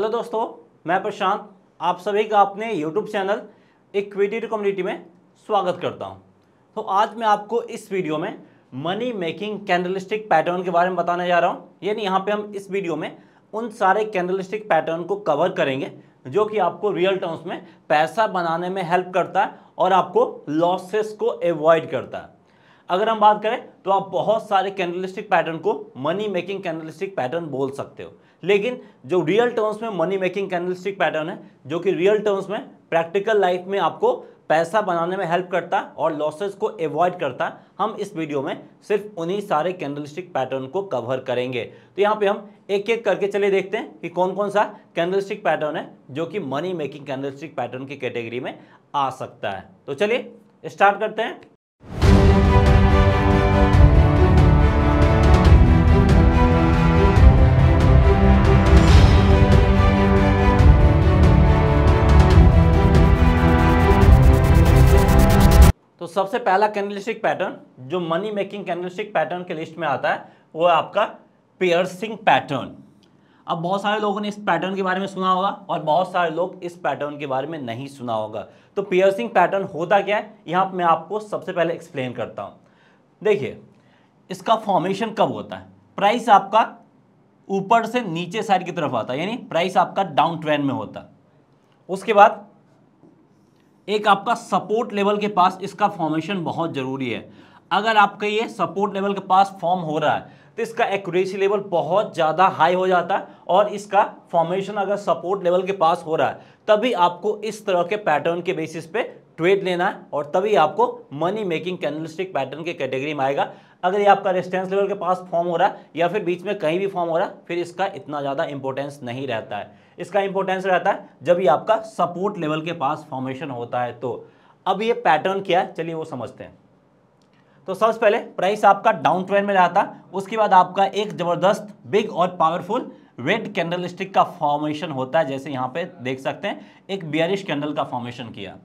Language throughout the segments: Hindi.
हेलो दोस्तों मैं प्रशांत आप सभी का अपने यूट्यूब चैनल इक्विटी कम्युनिटी में स्वागत करता हूं तो आज मैं आपको इस वीडियो में मनी मेकिंग कैंडलिस्टिक पैटर्न के बारे में बताने जा रहा हूं यानी यहां पे हम इस वीडियो में उन सारे कैंडलिस्टिक पैटर्न को कवर करेंगे जो कि आपको रियल टर्म्स में पैसा बनाने में हेल्प करता है और आपको लॉसेस को एवॉइड करता है अगर हम बात करें तो आप बहुत सारे कैंडलिस्टिक पैटर्न को मनी मेकिंग कैंडलिस्टिक पैटर्न बोल सकते हो लेकिन जो रियल टर्म्स में मनी मेकिंग कैंडलस्टिक पैटर्न है जो कि रियल टर्म्स में प्रैक्टिकल लाइफ में आपको पैसा बनाने में हेल्प करता है और लॉसेस को एवॉइड करता है हम इस वीडियो में सिर्फ उन्हीं सारे कैंडलस्टिक पैटर्न को कवर करेंगे तो यहाँ पे हम एक एक करके चले देखते हैं कि कौन कौन सा कैंडलस्टिक पैटर्न है जो कि मनी मेकिंग कैंडलस्टिक पैटर्न की कैटेगरी में आ सकता है तो चलिए स्टार्ट करते हैं सबसे पहला कैंडलस्टिक पैटर्न जो मनी मेकिंग कैंडलस्टिक पैटर्न के लिस्ट में आता है वो है आपका पेयरसिंग पैटर्न अब बहुत सारे लोगों ने इस पैटर्न के बारे में सुना होगा और बहुत सारे लोग इस पैटर्न के बारे में नहीं सुना होगा तो पियर्सिंग पैटर्न होता क्या है यहाँ मैं आपको सबसे पहले एक्सप्लेन करता हूँ देखिए इसका फॉर्मेशन कब होता है प्राइस आपका ऊपर से नीचे साइड की तरफ आता है यानी प्राइस आपका डाउन ट्रेंड में होता उसके बाद एक आपका सपोर्ट लेवल के पास इसका फॉर्मेशन बहुत ज़रूरी है अगर आपका ये सपोर्ट लेवल के पास फॉर्म हो रहा है तो इसका एक्यूरेसी लेवल बहुत ज़्यादा हाई हो जाता है और इसका फॉर्मेशन अगर सपोर्ट लेवल के पास हो रहा है तभी आपको इस तरह के पैटर्न के बेसिस पे ट्रेड लेना है और तभी आपको मनी मेकिंग कैनलिस्टिक पैटर्न के कैटेगरी में आएगा अगर ये आपका रेस्टेंस लेवल के पास फॉर्म हो रहा है या फिर बीच में कहीं भी फॉर्म हो रहा है फिर इसका इतना ज़्यादा इंपॉर्टेंस नहीं रहता है इसका इंपॉर्टेंस रहता है जब ये आपका सपोर्ट लेवल के पास फॉर्मेशन होता है तो अब ये पैटर्न क्या है चलिए वो समझते हैं तो सबसे पहले प्राइस आपका डाउन ट्रेंड में है उसके बाद आपका एक ज़बरदस्त बिग और पावरफुल रेड कैंडल स्टिक का फॉर्मेशन होता है जैसे यहाँ पे देख सकते हैं एक बियरिश कैंडल का फॉर्मेशन किया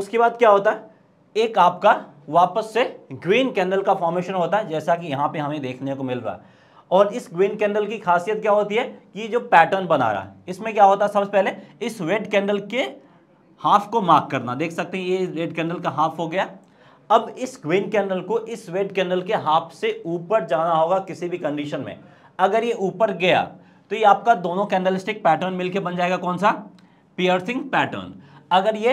उसके बाद क्या होता है एक आपका वापस से ग्रीन कैंडल का फॉर्मेशन होता है जैसा कि यहाँ पे हमें देखने को मिल रहा है और इस ग्रीन कैंडल की खासियत क्या होती है कि जो पैटर्न बना रहा है इसमें क्या होता है सबसे पहले इस रेड कैंडल के हाफ को मार्क करना देख सकते हैं ये रेड कैंडल का हाफ हो गया अब इस ग्रीन कैंडल को इस रेड कैंडल के हाफ से ऊपर जाना होगा किसी भी कंडीशन में अगर ये ऊपर गया तो ये आपका दोनों स्टिक पैटर्न मिलकर बन जाएगा कौन सा पियर्सिंग पैटर्न अगर ये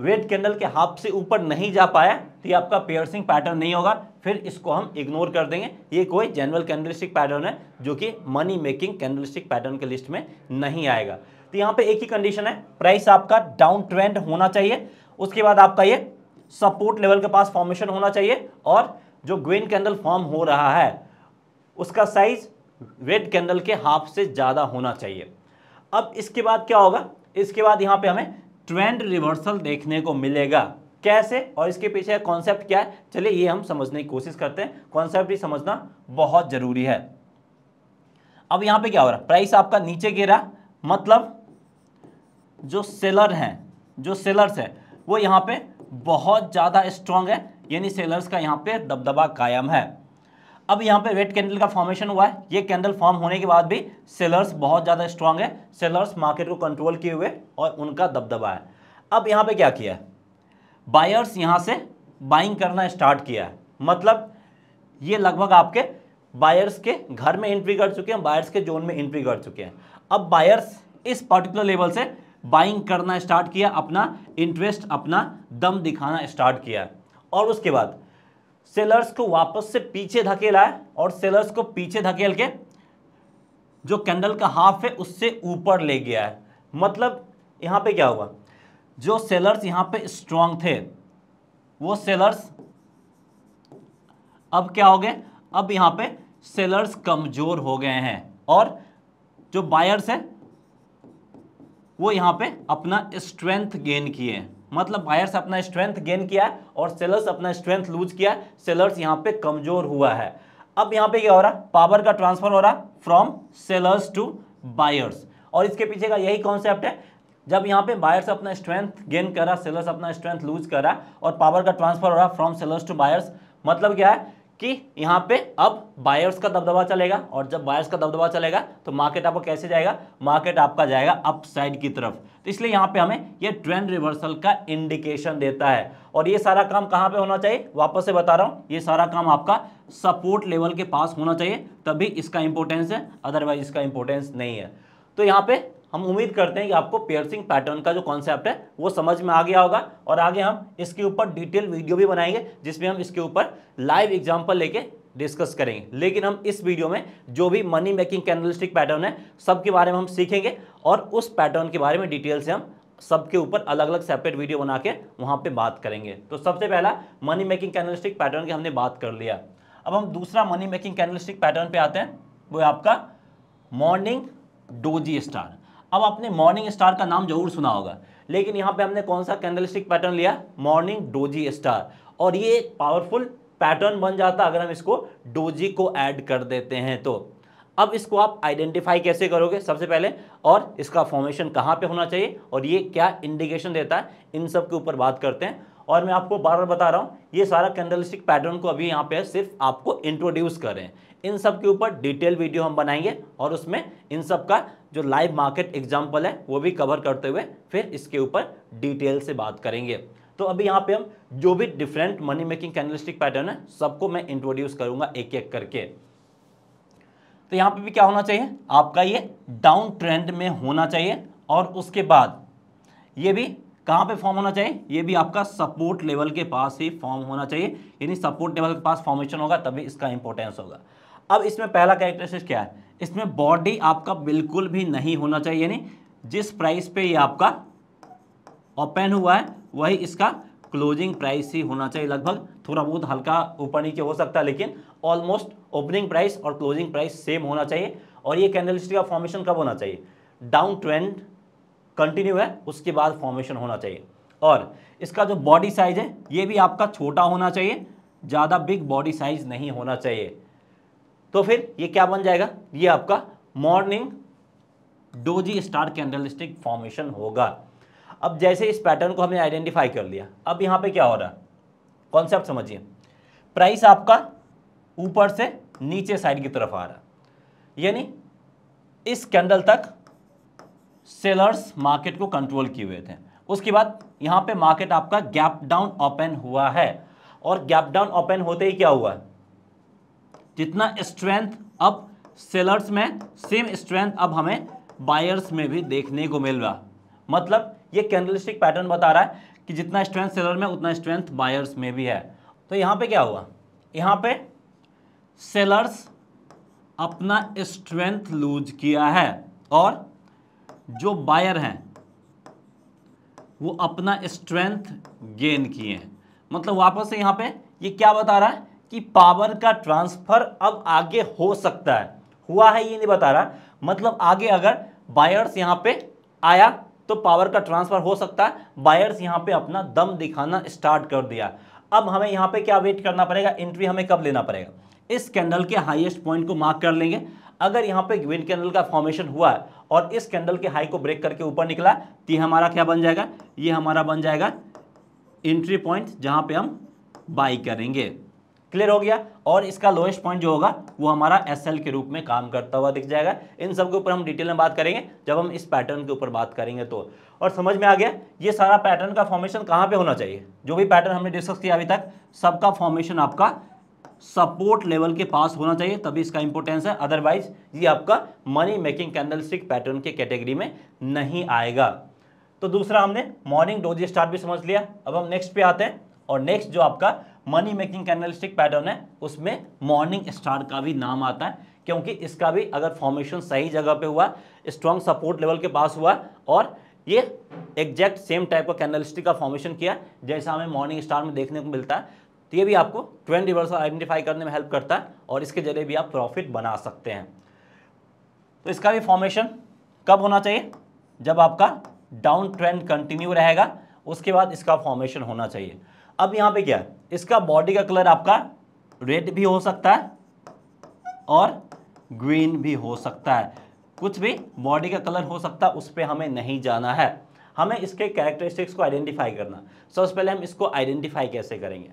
रेड कैंडल के हाफ से ऊपर नहीं जा पाया तो ये आपका पियर्सिंग पैटर्न नहीं होगा फिर इसको हम इग्नोर कर देंगे ये कोई जनरल कैंडलिस्टिक पैटर्न है जो कि मनी मेकिंग कैंडलिस्टिक पैटर्न के लिस्ट में नहीं आएगा तो यहाँ पे एक ही कंडीशन है प्राइस आपका डाउन ट्रेंड होना चाहिए उसके बाद आपका ये सपोर्ट लेवल के पास फॉर्मेशन होना चाहिए और जो ग्रीन कैंडल फॉर्म हो रहा है उसका साइज रेड कैंडल के हाफ से ज़्यादा होना चाहिए अब इसके बाद क्या होगा इसके बाद यहाँ पे हमें ट्रेंड रिवर्सल देखने को मिलेगा कैसे और इसके पीछे कॉन्सेप्ट क्या है चलिए ये हम समझने की कोशिश करते हैं कॉन्सेप्ट भी समझना बहुत जरूरी है अब यहाँ पे क्या हो रहा है प्राइस आपका नीचे गिरा मतलब जो सेलर हैं जो सेलर्स हैं वो यहाँ पे बहुत ज़्यादा स्ट्रांग है यानी सेलर्स का यहां पे दबदबा कायम है अब यहाँ पे रेड कैंडल का फॉर्मेशन हुआ है ये कैंडल फॉर्म होने के बाद भी सेलर्स बहुत ज़्यादा स्ट्रांग है सेलर्स मार्केट को कंट्रोल किए हुए और उनका दबदबा है अब यहां पे क्या किया है बायर्स यहाँ से बाइंग करना स्टार्ट किया है मतलब ये लगभग आपके बायर्स के घर में एंट्री कर चुके हैं बायर्स के जोन में एंट्री कर चुके हैं अब बायर्स इस पर्टिकुलर लेवल से बाइंग करना स्टार्ट किया अपना इंटरेस्ट अपना दम दिखाना स्टार्ट किया और उसके बाद सेलर्स को वापस से पीछे धकेला है और सेलर्स को पीछे धकेल के जो कैंडल का हाफ है उससे ऊपर ले गया है मतलब यहाँ पे क्या हुआ जो सेलर्स यहां पे स्ट्रांग थे वो सेलर्स अब क्या हो गए अब यहां पे सेलर्स कमज़ोर हो गए हैं और जो बायर्स हैं वो यहां पे अपना स्ट्रेंथ गेन किए मतलब बायर्स अपना स्ट्रेंथ गेन किया है और सेलर्स अपना स्ट्रेंथ लूज किया है सेलर्स यहां पे कमज़ोर हुआ है अब यहां पे क्या हो रहा पावर का ट्रांसफर हो रहा फ्रॉम सेलर्स टू बायर्स और इसके पीछे का यही कॉन्सेप्ट है जब यहाँ पे बायर्स अपना स्ट्रेंथ गेन कर रहा सेलर्स अपना स्ट्रेंथ लूज कर रहा है और पावर का ट्रांसफर हो रहा फ्रॉम सेलर्स टू बायर्स मतलब क्या है कि यहाँ पे अब बायर्स का दबदबा चलेगा और जब बायर्स का दबदबा चलेगा तो मार्केट आपको कैसे जाएगा मार्केट आपका जाएगा अप साइड की तरफ तो इसलिए यहाँ पे हमें ये ट्रेंड रिवर्सल का इंडिकेशन देता है और ये सारा काम कहाँ पे होना चाहिए वापस से बता रहा हूँ ये सारा काम आपका सपोर्ट लेवल के पास होना चाहिए तभी इसका इंपॉर्टेंस है अदरवाइज इसका इंपॉर्टेंस नहीं है तो यहाँ पे हम उम्मीद करते हैं कि आपको पेयरसिंग पैटर्न का जो कॉन्सेप्ट है वो समझ में आ गया होगा और आगे हम इसके ऊपर डिटेल वीडियो भी बनाएंगे जिसमें हम इसके ऊपर लाइव एग्जाम्पल लेके डिस्कस करेंगे लेकिन हम इस वीडियो में जो भी मनी मेकिंग कैनलिस्टिक पैटर्न है सबके बारे में हम सीखेंगे और उस पैटर्न के बारे में डिटेल से हम सबके ऊपर अलग अलग सेपरेट वीडियो बना के वहाँ पर बात करेंगे तो सबसे पहला मनी मेकिंग कैनलिस्टिक पैटर्न की हमने बात कर लिया अब हम दूसरा मनी मेकिंग कैनलिस्टिक पैटर्न पर आते हैं वो आपका मॉर्निंग डोजी स्टार अब आपने मॉर्निंग स्टार का नाम जरूर सुना होगा लेकिन यहाँ पे हमने कौन सा कैंडलिस्टिक पैटर्न लिया मॉर्निंग डोजी स्टार और ये एक पावरफुल पैटर्न बन जाता अगर हम इसको डोजी को ऐड कर देते हैं तो अब इसको आप आइडेंटिफाई कैसे करोगे सबसे पहले और इसका फॉर्मेशन कहाँ पे होना चाहिए और ये क्या इंडिकेशन देता है इन सब के ऊपर बात करते हैं और मैं आपको बार बार बता रहा हूँ ये सारा कैंडलिस्टिक पैटर्न को अभी यहाँ पे सिर्फ आपको इंट्रोड्यूस करें इन सब के ऊपर डिटेल वीडियो हम बनाएंगे और उसमें इन सब का जो लाइव मार्केट एग्जाम्पल है वो भी कवर करते हुए फिर इसके ऊपर डिटेल से बात करेंगे तो अभी यहाँ पे हम जो भी different money making candlestick pattern है सबको मैं इंट्रोड्यूस करूंगा एक एक करके तो यहाँ पे भी क्या होना चाहिए आपका ये डाउन ट्रेंड में होना चाहिए और उसके बाद ये भी कहाँ पे फॉर्म होना चाहिए ये भी आपका सपोर्ट लेवल के पास ही फॉर्म होना चाहिए यानी सपोर्ट लेवल के पास फॉर्मेशन होगा तभी इसका इंपॉर्टेंस होगा अब इसमें पहला कैरेक्टरिस्टिक क्या है इसमें बॉडी आपका बिल्कुल भी नहीं होना चाहिए यानी जिस प्राइस पे ये आपका ओपन हुआ है वही इसका क्लोजिंग प्राइस ही होना चाहिए लगभग थोड़ा बहुत हल्का ऊपर नीचे हो सकता है लेकिन ऑलमोस्ट ओपनिंग प्राइस और क्लोजिंग प्राइस सेम होना चाहिए और ये कैंडल का फॉर्मेशन कब होना चाहिए डाउन ट्रेंड कंटिन्यू है उसके बाद फॉर्मेशन होना चाहिए और इसका जो बॉडी साइज है ये भी आपका छोटा होना चाहिए ज़्यादा बिग बॉडी साइज नहीं होना चाहिए तो फिर ये क्या बन जाएगा ये आपका morning doji star stick formation होगा अब जैसे इस पैटर्न को हमने आइडेंटिफाई कर लिया अब यहां पे क्या हो रहा है कॉन्सेप्ट समझिए प्राइस आपका ऊपर से नीचे साइड की तरफ आ रहा यानी इस कैंडल तक सेलर्स मार्केट को कंट्रोल किए हुए थे उसके बाद यहां पे मार्केट आपका गैप डाउन ओपन हुआ है और गैप डाउन ओपन होते ही क्या हुआ है जितना स्ट्रेंथ अब सेलर्स में सेम स्ट्रेंथ अब हमें बायर्स में भी देखने को मिल रहा मतलब ये कैंडलिस्टिक पैटर्न बता रहा है कि जितना स्ट्रेंथ सेलर में उतना स्ट्रेंथ बायर्स में भी है तो यहाँ पे क्या हुआ यहाँ पे सेलर्स अपना स्ट्रेंथ लूज किया है और जो बायर हैं वो अपना स्ट्रेंथ गेन किए हैं मतलब वापस से यहाँ पे ये क्या बता रहा है कि पावर का ट्रांसफ़र अब आगे हो सकता है हुआ है ये नहीं बता रहा मतलब आगे अगर बायर्स यहाँ पे आया तो पावर का ट्रांसफ़र हो सकता है बायर्स यहाँ पे अपना दम दिखाना स्टार्ट कर दिया अब हमें यहाँ पे क्या वेट करना पड़ेगा एंट्री हमें कब लेना पड़ेगा इस कैंडल के हाईएस्ट पॉइंट को मार्क कर लेंगे अगर यहाँ पे ग्रीन कैंडल का फॉर्मेशन हुआ है और इस कैंडल के हाई को ब्रेक करके ऊपर निकला तो ये हमारा क्या बन जाएगा ये हमारा बन जाएगा एंट्री पॉइंट जहाँ पे हम बाई करेंगे क्लियर हो गया और इसका लोएस्ट पॉइंट जो होगा वो हमारा एस के रूप में काम करता हुआ दिख जाएगा इन सब के ऊपर हम डिटेल में बात करेंगे जब हम इस पैटर्न के ऊपर बात करेंगे तो और समझ में आ गया ये सारा पैटर्न का फॉर्मेशन कहाँ पे होना चाहिए जो भी पैटर्न हमने डिस्कस किया अभी तक सबका फॉर्मेशन आपका सपोर्ट लेवल के पास होना चाहिए तभी इसका इंपॉर्टेंस है अदरवाइज ये आपका money making candlestick pattern के कैटेगरी में नहीं आएगा तो दूसरा हमने मॉर्निंग डोजी स्टार्ट भी समझ लिया अब हम नेक्स्ट पे आते हैं और नेक्स्ट जो आपका मनी मेकिंग कैनलिस्टिक पैटर्न है उसमें मॉर्निंग स्टार का भी नाम आता है क्योंकि इसका भी अगर फॉर्मेशन सही जगह पे हुआ स्ट्रॉन्ग सपोर्ट लेवल के पास हुआ और ये एग्जैक्ट सेम टाइप का कैनलिस्टिक का फॉर्मेशन किया जैसा हमें मॉर्निंग स्टार में देखने को मिलता है तो ये भी आपको ट्वेंट रिवर्सल आइडेंटिफाई करने में हेल्प करता है और इसके जरिए भी आप प्रॉफिट बना सकते हैं तो इसका भी फॉर्मेशन कब होना चाहिए जब आपका डाउन ट्रेंड कंटिन्यू रहेगा उसके बाद इसका फॉर्मेशन होना चाहिए अब यहाँ पे क्या है इसका बॉडी का कलर आपका रेड भी हो सकता है और ग्रीन भी हो सकता है कुछ भी बॉडी का कलर हो सकता है उस पर हमें नहीं जाना है हमें इसके कैरेक्टरिस्टिक्स को आइडेंटिफाई करना सबसे पहले हम इसको आइडेंटिफाई कैसे करेंगे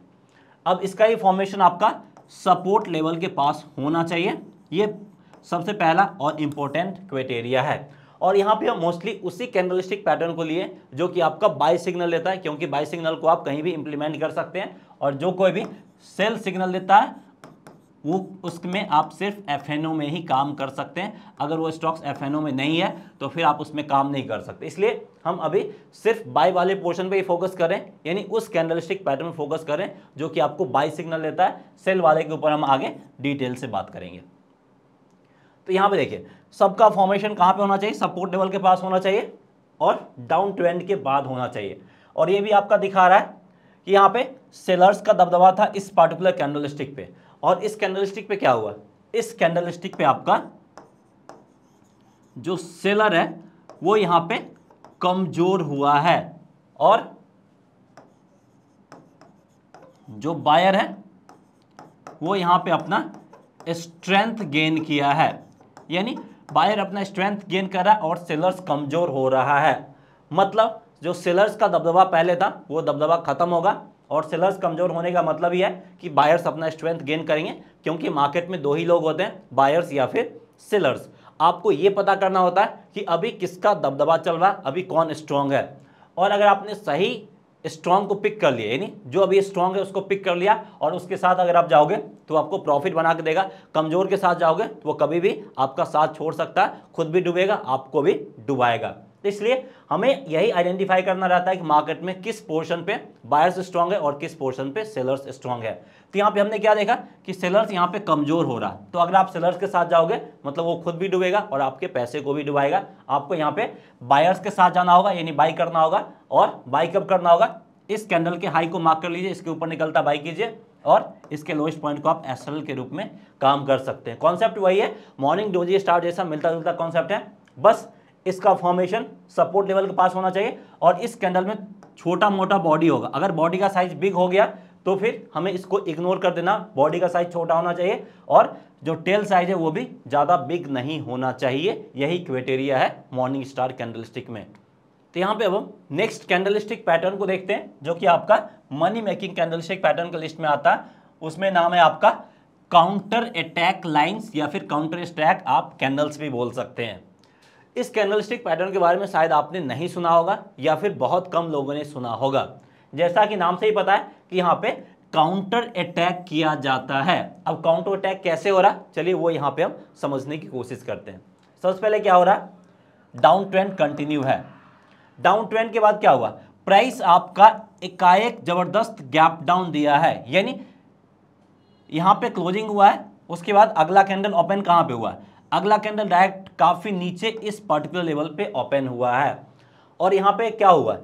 अब इसका ये फॉर्मेशन आपका सपोर्ट लेवल के पास होना चाहिए ये सबसे पहला और इम्पोर्टेंट क्राइटेरिया है और यहाँ पे हम मोस्टली उसी कैंडलिस्टिक पैटर्न को लिए जो कि आपका बाई सिग्नल लेता है क्योंकि बाई सिग्नल को आप कहीं भी इंप्लीमेंट कर सकते हैं और जो कोई भी सेल सिग्नल देता है वो उसमें आप सिर्फ एफ में ही काम कर सकते हैं अगर वो स्टॉक्स एफ में नहीं है तो फिर आप उसमें काम नहीं कर सकते इसलिए हम अभी सिर्फ बाई वाले पोर्शन पे ही फोकस करें यानी उस कैंडलिस्टिक पैटर्न में फोकस करें जो कि आपको बाई सिग्नल देता है सेल वाले के ऊपर हम आगे डिटेल से बात करेंगे तो यहाँ पे देखिए सबका फॉर्मेशन कहाँ पे होना चाहिए सपोर्ट लेवल के पास होना चाहिए और डाउन ट्रेंड के बाद होना चाहिए और ये भी आपका दिखा रहा है कि यहाँ पे सेलर्स का दबदबा था इस पार्टिकुलर कैंडल स्टिक पे और इस कैंडल स्टिक पे क्या हुआ इस कैंडल स्टिक पे आपका जो सेलर है वो यहाँ पे कमजोर हुआ है और जो बायर है वो यहाँ पे अपना स्ट्रेंथ गेन किया है यानी बायर अपना स्ट्रेंथ गेन कर रहा है और सेलर्स कमज़ोर हो रहा है मतलब जो सेलर्स का दबदबा पहले था वो दबदबा खत्म होगा और सेलर्स कमज़ोर होने का मतलब ये है कि बायर्स अपना स्ट्रेंथ गेन करेंगे क्योंकि मार्केट में दो ही लोग होते हैं बायर्स या फिर सेलर्स आपको ये पता करना होता है कि अभी किसका दबदबा चल रहा है अभी कौन स्ट्रांग है और अगर आपने सही स्ट्रॉन्ग को पिक कर लिया यानी जो अभी स्ट्रॉन्ग है उसको पिक कर लिया और उसके साथ अगर आप जाओगे तो आपको प्रॉफिट बना के देगा कमजोर के साथ जाओगे तो वो कभी भी आपका साथ छोड़ सकता है खुद भी डूबेगा आपको भी डुबाएगा तो इसलिए हमें यही आइडेंटिफाई करना रहता है कि मार्केट में किस पोर्शन पे बायर्स स्ट्रांग है और किस पोर्शन पे सेलर्स स्ट्रांग है तो यहाँ पे हमने क्या देखा कि सेलर्स यहाँ पे कमजोर हो रहा तो अगर आप सेलर्स के साथ जाओगे मतलब वो खुद भी डूबेगा और आपके पैसे को भी डुबाएगा आपको यहाँ पे बायर्स के साथ जाना होगा यानी बाई करना होगा और बाई कब करना होगा इस कैंडल के हाई को मार्क कर लीजिए इसके ऊपर निकलता बाई कीजिए और इसके लोएस्ट पॉइंट को आप एसएल के रूप में काम कर सकते हैं कॉन्सेप्ट वही है मॉर्निंग डोजी स्टार जैसा मिलता जुलता कॉन्सेप्ट है बस इसका फॉर्मेशन सपोर्ट लेवल के पास होना चाहिए और इस कैंडल में छोटा मोटा बॉडी होगा अगर बॉडी का साइज बिग हो गया तो फिर हमें इसको इग्नोर कर देना बॉडी का साइज छोटा होना चाहिए और जो टेल साइज है वो भी ज़्यादा बिग नहीं होना चाहिए यही क्वेटेरिया है मॉर्निंग स्टार स्टिक में तो यहाँ पे अब हम नेक्स्ट स्टिक पैटर्न को देखते हैं जो कि आपका मनी मेकिंग स्टिक पैटर्न का लिस्ट में आता है उसमें नाम है आपका काउंटर अटैक लाइन्स या फिर काउंटर स्टैक आप कैंडल्स भी बोल सकते हैं इस कैंडलस्टिक पैटर्न के बारे में शायद आपने नहीं सुना होगा या फिर बहुत कम लोगों ने सुना होगा जैसा कि नाम से ही पता है कि यहाँ पे काउंटर अटैक किया जाता है अब काउंटर अटैक कैसे हो रहा चलिए वो यहाँ पे हम समझने की कोशिश करते हैं सबसे पहले क्या हो रहा डाउन ट्रेंड कंटिन्यू है डाउन ट्रेंड के बाद क्या हुआ प्राइस आपका एकाएक जबरदस्त गैप डाउन दिया है यानी यहाँ पे क्लोजिंग हुआ है उसके बाद अगला कैंडल ओपन कहाँ पे हुआ है अगला कैंडल डायरेक्ट काफ़ी नीचे इस पर्टिकुलर लेवल पे ओपन हुआ है और यहाँ पे क्या हुआ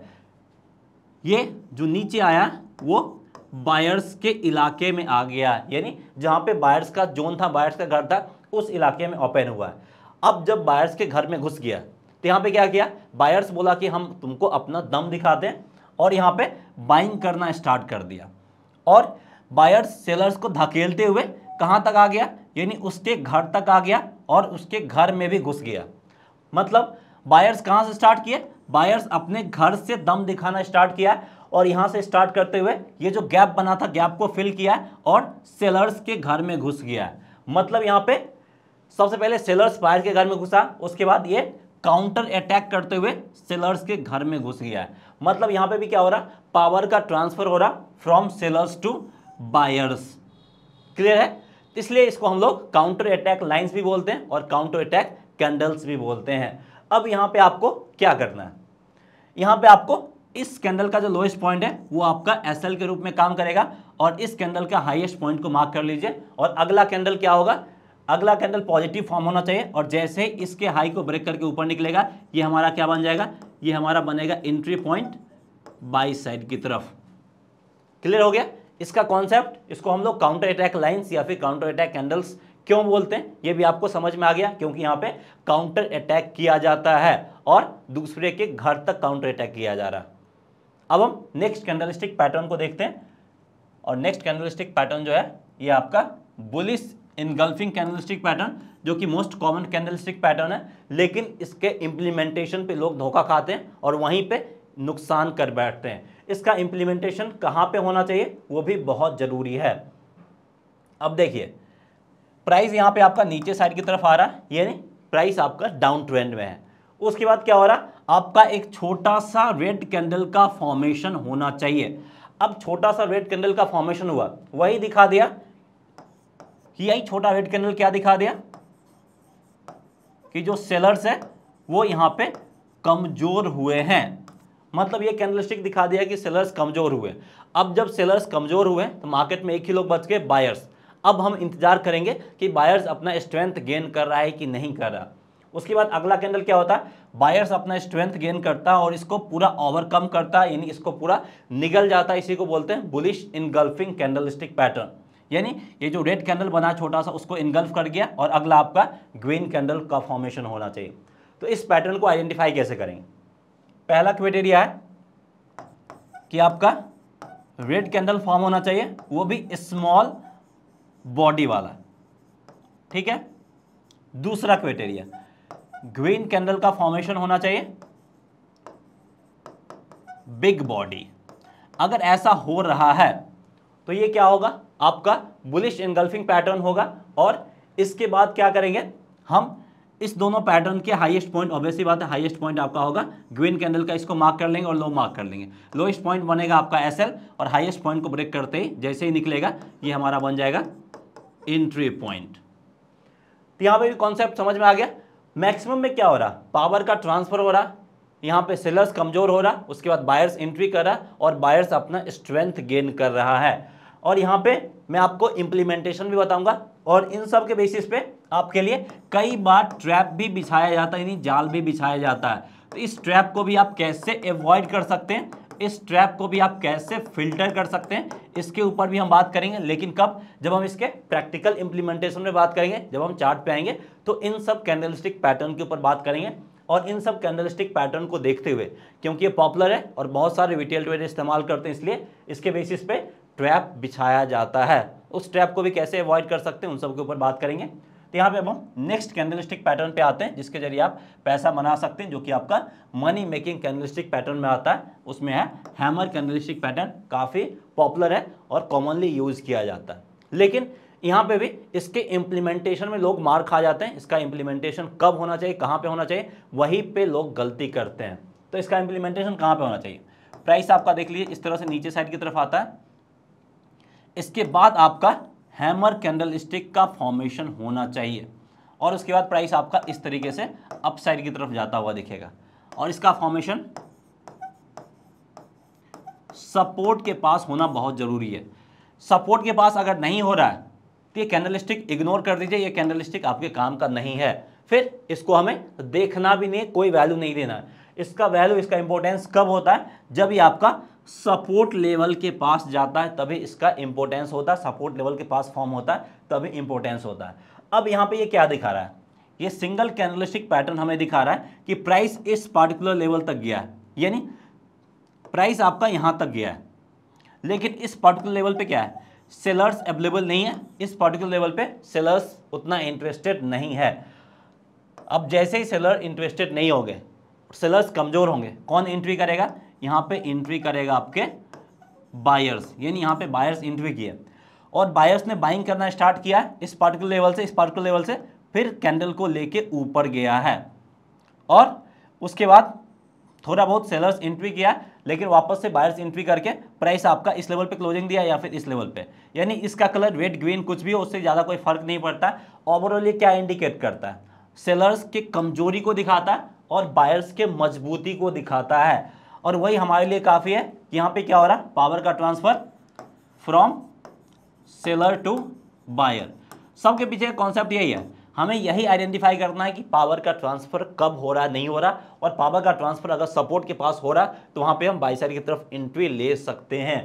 ये जो नीचे आया वो बायर्स के इलाके में आ गया यानी जहाँ पे बायर्स का जोन था बायर्स का घर था उस इलाके में ओपन हुआ है अब जब बायर्स के घर में घुस गया तो यहाँ पे क्या किया बायर्स बोला कि हम तुमको अपना दम दिखाते हैं और यहाँ पे बाइंग करना स्टार्ट कर दिया और बायर्स सेलर्स को धकेलते हुए कहाँ तक आ गया यानी उसके घर तक आ गया और उसके घर में भी घुस गया मतलब बायर्स कहाँ से स्टार्ट किए बायर्स अपने घर से दम दिखाना स्टार्ट किया है और यहाँ से स्टार्ट करते हुए ये जो गैप बना था गैप को फिल किया है और सेलर्स के घर में घुस गया है मतलब यहाँ पे सबसे पहले सेलर्स बायर के घर में घुसा उसके बाद ये काउंटर अटैक करते हुए सेलर्स के घर में घुस गया है मतलब यहाँ पे भी क्या हो रहा पावर का ट्रांसफर हो रहा from sellers to buyers clear है इसलिए इसको हम लोग काउंटर अटैक लाइन्स भी बोलते हैं और काउंटर अटैक कैंडल्स भी बोलते हैं अब यहाँ पे आपको क्या करना है यहाँ पे आपको इस कैंडल का जो लोएस्ट पॉइंट है वो आपका एस के रूप में काम करेगा और इस कैंडल का हाइएस्ट पॉइंट को मार्क कर लीजिए और अगला कैंडल क्या होगा अगला कैंडल पॉजिटिव फॉर्म होना चाहिए और जैसे ही इसके हाई को ब्रेक करके ऊपर निकलेगा ये हमारा क्या बन जाएगा ये हमारा बनेगा एंट्री पॉइंट बाई साइड की तरफ क्लियर हो गया इसका कॉन्सेप्ट इसको हम लोग काउंटर अटैक लाइन्स या फिर काउंटर अटैक कैंडल्स क्यों बोलते हैं ये भी आपको समझ में आ गया क्योंकि यहाँ पे काउंटर अटैक किया जाता है और दूसरे के घर तक काउंटर अटैक किया जा रहा है अब हम नेक्स्ट कैंडलिस्टिक पैटर्न को देखते हैं और नेक्स्ट कैंडलिस्टिक पैटर्न जो है ये आपका बुलिस इनगल्फिंग कैंडलिस्टिक पैटर्न जो कि मोस्ट कॉमन कैंडलिस्टिक पैटर्न है लेकिन इसके इम्प्लीमेंटेशन पर लोग धोखा खाते हैं और वहीं पर नुकसान कर बैठते हैं इसका इंप्लीमेंटेशन कहां पे होना चाहिए वो भी बहुत ज़रूरी है अब देखिए प्राइस यहां पे आपका नीचे साइड की तरफ आ रहा है यानी प्राइस आपका डाउन ट्रेंड में है उसके बाद क्या हो रहा आपका एक छोटा सा रेड कैंडल का फॉर्मेशन होना चाहिए अब छोटा सा रेड कैंडल का फॉर्मेशन हुआ वही दिखा दिया यही छोटा रेड कैंडल क्या दिखा दिया कि जो सेलर्स है वो यहां पे कमजोर हुए हैं मतलब ये कैंडलस्टिक दिखा दिया कि सेलर्स कमज़ोर हुए अब जब सेलर्स कमज़ोर हुए तो मार्केट में एक ही लोग बच गए बायर्स अब हम इंतजार करेंगे कि बायर्स अपना स्ट्रेंथ गेन कर रहा है कि नहीं कर रहा उसके बाद अगला कैंडल क्या होता है बायर्स अपना स्ट्रेंथ गेन करता है और इसको पूरा ओवरकम करता है यानी इसको पूरा निगल जाता है इसी को बोलते हैं बुलिश इनगल्फिंग कैंडलस्टिक पैटर्न यानी ये जो रेड कैंडल बना छोटा सा उसको इनगल्फ कर गया और अगला आपका ग्रीन कैंडल का फॉर्मेशन होना चाहिए तो इस पैटर्न को आइडेंटिफाई कैसे करेंगे पहला क्राइटेरिया है कि आपका रेड कैंडल फॉर्म होना चाहिए वो भी स्मॉल बॉडी वाला ठीक है दूसरा क्राइटेरिया ग्रीन कैंडल का फॉर्मेशन होना चाहिए बिग बॉडी अगर ऐसा हो रहा है तो ये क्या होगा आपका बुलिश एनगल्फिंग पैटर्न होगा और इसके बाद क्या करेंगे हम इस दोनों पैटर्न के हाईएस्ट पॉइंट ऑब्वियसली बात है हाईएस्ट पॉइंट आपका होगा ग्रीन कैंडल का इसको मार्क कर लेंगे और लो मार्क कर लेंगे लोएस्ट पॉइंट बनेगा आपका एसएल और हाईएस्ट पॉइंट को ब्रेक करते ही जैसे ही निकलेगा ये हमारा बन जाएगा एंट्री पॉइंट तो यहाँ पे भी कॉन्सेप्ट समझ में आ गया मैक्सिमम में क्या हो रहा पावर का ट्रांसफर हो रहा यहाँ पे सेलर्स कमजोर हो रहा उसके बाद बायर्स एंट्री कर रहा और बायर्स अपना स्ट्रेंथ गेन कर रहा है और यहाँ पे मैं आपको इम्प्लीमेंटेशन भी बताऊंगा और इन सब के बेसिस पे आपके लिए कई बार ट्रैप भी बिछाया जाता है यानी जाल भी बिछाया जाता है तो इस ट्रैप को भी आप कैसे एवॉइड कर सकते हैं इस ट्रैप को भी आप कैसे फिल्टर कर सकते हैं इसके ऊपर भी हम बात करेंगे लेकिन कब जब हम इसके प्रैक्टिकल इंप्लीमेंटेशन में बात करेंगे जब हम चार्ट पे आएंगे तो इन सब कैंडलिस्टिक पैटर्न के ऊपर बात करेंगे और इन सब कैंडलिस्टिक पैटर्न को देखते हुए क्योंकि ये पॉपुलर है और बहुत सारे रिटेल ट्रेडर इस्तेमाल करते हैं इसलिए इसके बेसिस पे ट्रैप बिछाया जाता है उस ट्रैप को भी कैसे अवॉइड कर सकते हैं उन सब के ऊपर बात करेंगे तो यहाँ पे अब हम नेक्स्ट कैंडलिस्टिक पैटर्न पे आते हैं जिसके जरिए आप पैसा बना सकते हैं जो कि आपका मनी मेकिंग कैंडलिस्टिक पैटर्न में आता है उसमें है हैमर कैंडलिस्टिक पैटर्न काफ़ी पॉपुलर है और कॉमनली यूज़ किया जाता है लेकिन यहाँ पे भी इसके इम्प्लीमेंटेशन में लोग मार खा जाते हैं इसका इम्प्लीमेंटेशन कब होना चाहिए कहाँ पर होना चाहिए वहीं पे लोग गलती करते हैं तो इसका इम्प्लीमेंटेशन कहाँ पे होना चाहिए प्राइस आपका देख लीजिए इस तरह से नीचे साइड की तरफ आता है इसके बाद आपका हैमर कैंडल स्टिक का फॉर्मेशन होना चाहिए और उसके बाद प्राइस आपका इस तरीके से अपसाइड की तरफ जाता हुआ दिखेगा और इसका फॉर्मेशन सपोर्ट के पास होना बहुत ज़रूरी है सपोर्ट के पास अगर नहीं हो रहा है तो ये कैंडल स्टिक इग्नोर कर दीजिए ये कैंडल स्टिक आपके काम का नहीं है फिर इसको हमें देखना भी नहीं कोई वैल्यू नहीं देना है इसका वैल्यू इसका इंपॉर्टेंस कब होता है जब ये आपका सपोर्ट लेवल के पास जाता है तभी इसका इंपोर्टेंस होता है सपोर्ट लेवल के पास फॉर्म होता है तभी इंपोर्टेंस होता है अब यहाँ पे ये क्या दिखा रहा है ये सिंगल कैनलिस्टिक पैटर्न हमें दिखा रहा है कि प्राइस इस पार्टिकुलर लेवल तक गया है यानी प्राइस आपका यहाँ तक गया है लेकिन इस पार्टिकुलर लेवल पर क्या है सेलर्स अवेलेबल नहीं है इस पार्टिकुलर लेवल पर सेलर्स उतना इंटरेस्टेड नहीं है अब जैसे ही सेलर इंटरेस्टेड नहीं होंगे सेलर्स कमज़ोर होंगे कौन एंट्री करेगा यहाँ पे एंट्री करेगा आपके बायर्स यानी यहाँ पे बायर्स इंट्री किए और बायर्स ने बाइंग करना स्टार्ट किया है इस पार्टिकुलर लेवल से इस पार्टिकुलर लेवल से फिर कैंडल को लेके ऊपर गया है और उसके बाद थोड़ा बहुत सेलर्स एंट्री किया लेकिन वापस से बायर्स एंट्री करके प्राइस आपका इस लेवल पे क्लोजिंग दिया या फिर इस लेवल पे यानी इसका कलर रेड ग्रीन कुछ भी हो उससे ज़्यादा कोई फर्क नहीं पड़ता ओवरऑल ये क्या इंडिकेट करता है सेलर्स के कमजोरी को दिखाता है और बायर्स के मजबूती को दिखाता है और वही हमारे लिए काफ़ी है कि यहाँ पे क्या हो रहा है पावर का transfer from seller to buyer सबके पीछे कॉन्सेप्ट यही है हमें यही आइडेंटिफाई करना है कि पावर का ट्रांसफ़र कब हो रहा नहीं हो रहा और पावर का ट्रांसफ़र अगर सपोर्ट के पास हो रहा तो वहाँ पर हम बाई साइड की तरफ एंट्री ले सकते हैं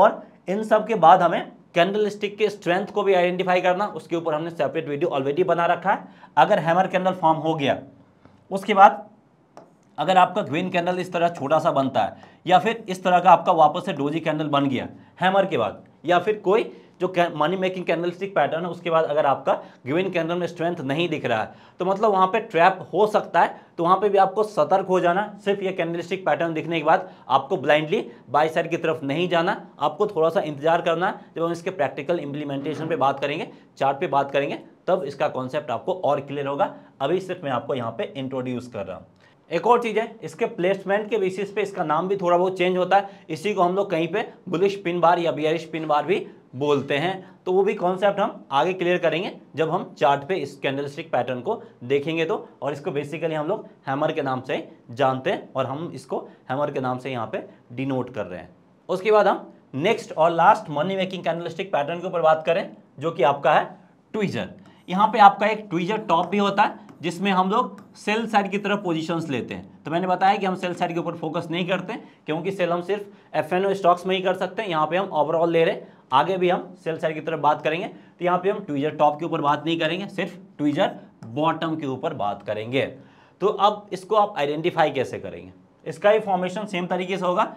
और इन सब के बाद हमें कैंडल स्टिक के स्ट्रेंथ को भी आइडेंटिफाई करना उसके ऊपर हमने सेपरेट वीडियो ऑलरेडी बना रखा है अगर हैमर कैंडल फॉर्म हो गया उसके बाद अगर आपका ग्वेन कैंडल इस तरह छोटा सा बनता है या फिर इस तरह का आपका वापस से डोजी कैंडल बन गया हैमर के बाद या फिर कोई जो money making candlestick pattern है उसके बाद अगर आपका ग्रीन कैंडल में स्ट्रेंथ नहीं दिख रहा है तो मतलब वहाँ पर ट्रैप हो सकता है तो वहाँ पर भी आपको सतर्क हो जाना सिर्फ ये कैंडल पैटर्न दिखने के बाद आपको ब्लाइंडली बाई साइड की तरफ नहीं जाना आपको थोड़ा सा इंतजार करना जब हम इसके प्रैक्टिकल इम्प्लीमेंटेशन पर बात करेंगे चार्ट पर बात करेंगे तब इसका कॉन्सेप्ट आपको और क्लियर होगा अभी सिर्फ मैं आपको यहाँ पर इंट्रोड्यूस कर रहा हूँ एक और चीज़ है इसके प्लेसमेंट के बेसिस पे इसका नाम भी थोड़ा बहुत चेंज होता है इसी को हम लोग कहीं पे बुलिश पिन बार या बियरिश पिन बार भी बोलते हैं तो वो भी कॉन्सेप्ट हम आगे क्लियर करेंगे जब हम चार्ट पे इस कैंडलस्टिक पैटर्न को देखेंगे तो और इसको बेसिकली हम लोग हैमर के नाम से जानते हैं और हम इसको हैमर के नाम से यहाँ पे डिनोट कर रहे हैं उसके बाद हम नेक्स्ट और last money making candlestick pattern के ऊपर बात करें जो कि आपका है ट्विजर यहाँ पे आपका एक ट्विजर टॉप भी होता है जिसमें हम लोग सेल साइड की तरफ पोजीशंस लेते हैं तो मैंने बताया कि हम सेल साइड के ऊपर फोकस नहीं करते क्योंकि सेल हम सिर्फ एफ स्टॉक्स में ही कर सकते हैं यहाँ पे हम ओवरऑल ले रहे हैं आगे भी हम सेल साइड की तरफ बात करेंगे तो यहाँ पे हम ट्विजर टॉप के ऊपर बात नहीं करेंगे सिर्फ ट्विजर बॉटम के ऊपर बात करेंगे तो अब इसको आप आइडेंटिफाई कैसे करेंगे इसका ही फॉर्मेशन सेम तरीके से होगा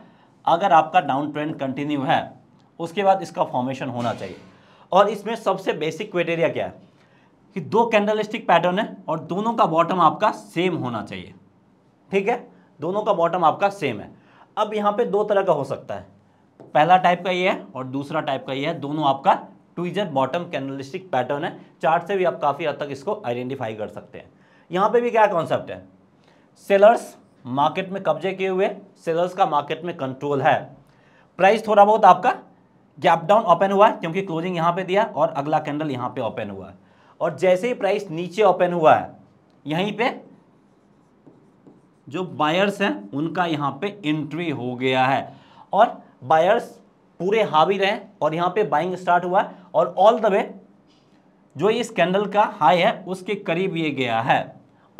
अगर आपका डाउन ट्रेंड कंटिन्यू है उसके बाद इसका फॉर्मेशन होना चाहिए और इसमें सबसे बेसिक क्राइटेरिया क्या है कि दो कैंडल पैटर्न है और दोनों का बॉटम आपका सेम होना चाहिए ठीक है दोनों का बॉटम आपका सेम है अब यहाँ पे दो तरह का हो सकता है पहला टाइप का ये है और दूसरा टाइप का ये है दोनों आपका ट्विजर बॉटम कैंडलिस्टिक पैटर्न है चार्ट से भी आप काफ़ी हद तक इसको आइडेंटिफाई कर सकते हैं यहाँ पे भी क्या कॉन्सेप्ट है सेलर्स मार्केट में कब्जे किए हुए सेलर्स का मार्केट में कंट्रोल है प्राइस थोड़ा बहुत आपका गैप डाउन ओपन हुआ है क्योंकि क्लोजिंग यहाँ पे दिया और अगला कैंडल यहाँ पे ओपन हुआ है और जैसे ही प्राइस नीचे ओपन हुआ है यहीं पे जो बायर्स हैं उनका यहाँ पे एंट्री हो गया है और बायर्स पूरे हावी रहे और यहाँ पे बाइंग स्टार्ट हुआ है और ऑल द वे जो इस कैंडल का हाई है उसके करीब ये गया है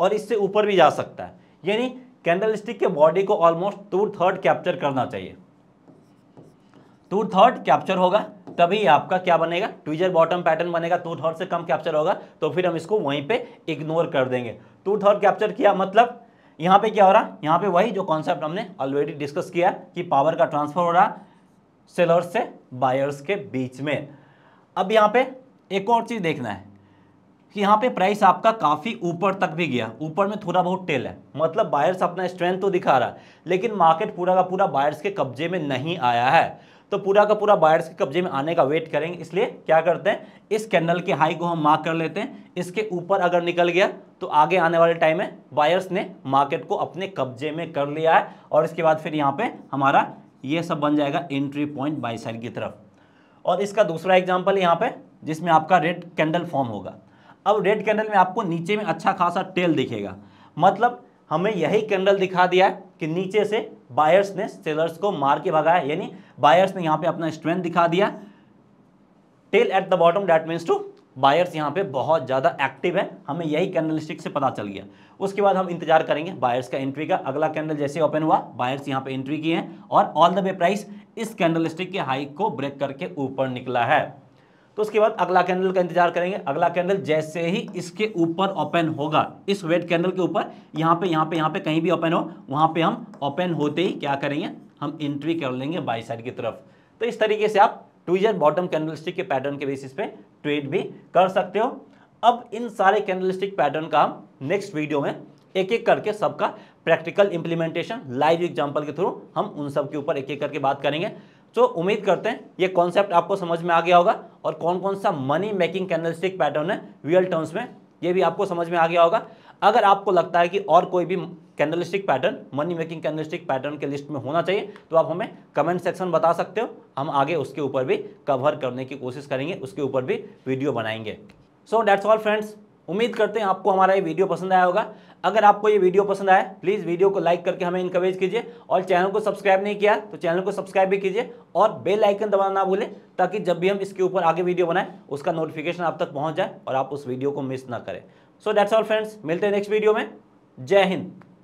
और इससे ऊपर भी जा सकता है यानी कैंडल स्टिक के बॉडी को ऑलमोस्ट टू थर्ड कैप्चर करना चाहिए टू थर्ड कैप्चर होगा तभी आपका क्या बनेगा ट्विजर बॉटम पैटर्न बनेगा टू थर्ड से कम कैप्चर होगा तो फिर हम इसको वहीं पे इग्नोर कर देंगे टू थर्ड कैप्चर किया मतलब यहाँ पे क्या हो रहा यहाँ पे वही जो कॉन्सेप्ट हमने ऑलरेडी डिस्कस किया कि पावर का ट्रांसफर हो रहा सेलर्स से बायर्स के बीच में अब यहाँ पे एक और चीज़ देखना है कि यहाँ पे प्राइस आपका काफ़ी ऊपर तक भी गया ऊपर में थोड़ा बहुत टेल है मतलब बायर्स अपना स्ट्रेंथ तो दिखा रहा है लेकिन मार्केट पूरा का पूरा बायर्स के कब्जे में नहीं आया है तो पूरा का पूरा बायर्स के कब्जे में आने का वेट करेंगे इसलिए क्या करते हैं इस कैंडल के हाई को हम मार्क कर लेते हैं इसके ऊपर अगर निकल गया तो आगे आने वाले टाइम में बायर्स ने मार्केट को अपने कब्जे में कर लिया है और इसके बाद फिर यहाँ पे हमारा ये सब बन जाएगा एंट्री पॉइंट बाई साइड की तरफ और इसका दूसरा एग्जाम्पल यहाँ पर जिसमें आपका रेड कैंडल फॉर्म होगा अब रेड कैंडल में आपको नीचे में अच्छा खासा टेल दिखेगा मतलब हमें यही कैंडल दिखा दिया है कि नीचे से बायर्स ने सेलर्स को मार के भगाया यानी बायर्स ने यहाँ पे अपना स्ट्रेंथ दिखा दिया tail at the bottom that means to buyers यहाँ पे बहुत ज़्यादा एक्टिव है हमें यही स्टिक से पता चल गया उसके बाद हम इंतजार करेंगे बायर्स का एंट्री का अगला कैंडल जैसे ओपन हुआ बायर्स यहाँ पे एंट्री किए हैं और ऑल द वे प्राइस इस स्टिक के हाइक को ब्रेक करके ऊपर निकला है तो उसके बाद अगला कैंडल का इंतजार करेंगे अगला कैंडल जैसे ही इसके ऊपर ओपन होगा इस वेट कैंडल के ऊपर यहाँ पे यहाँ पे यहाँ पे कहीं भी ओपन हो वहाँ पे हम ओपन होते ही क्या करेंगे हम एंट्री कर लेंगे बाई साइड की तरफ तो इस तरीके से आप ट्विजर बॉटम कैंडल के पैटर्न के बेसिस पे ट्रेड भी कर सकते हो अब इन सारे कैंडल पैटर्न का हम नेक्स्ट वीडियो में एक एक करके सबका प्रैक्टिकल इंप्लीमेंटेशन लाइव एग्जाम्पल के थ्रू हम उन सब के ऊपर एक एक करके बात करेंगे तो उम्मीद करते हैं ये कॉन्सेप्ट आपको समझ में आ गया होगा और कौन कौन सा मनी मेकिंग कैंडलस्टिक पैटर्न है रियल टर्म्स में ये भी आपको समझ में आ गया होगा अगर आपको लगता है कि और कोई भी candlestick pattern money making candlestick pattern के लिस्ट में होना चाहिए तो आप हमें कमेंट सेक्शन बता सकते हो हम आगे उसके ऊपर भी कवर करने की कोशिश करेंगे उसके ऊपर भी वीडियो बनाएंगे सो डैट्स ऑल फ्रेंड्स उम्मीद करते हैं आपको हमारा ये वीडियो पसंद आया होगा अगर आपको ये वीडियो पसंद आए प्लीज़ वीडियो को लाइक करके हमें इंकरेज कीजिए और चैनल को सब्सक्राइब नहीं किया तो चैनल को सब्सक्राइब भी कीजिए और बेल आइकन दबाना ना भूलें ताकि जब भी हम इसके ऊपर आगे वीडियो बनाएं उसका नोटिफिकेशन आप तक पहुंच जाए और आप उस वीडियो को मिस ना करें सो दैट्स ऑल फ्रेंड्स मिलते हैं नेक्स्ट वीडियो में जय हिंद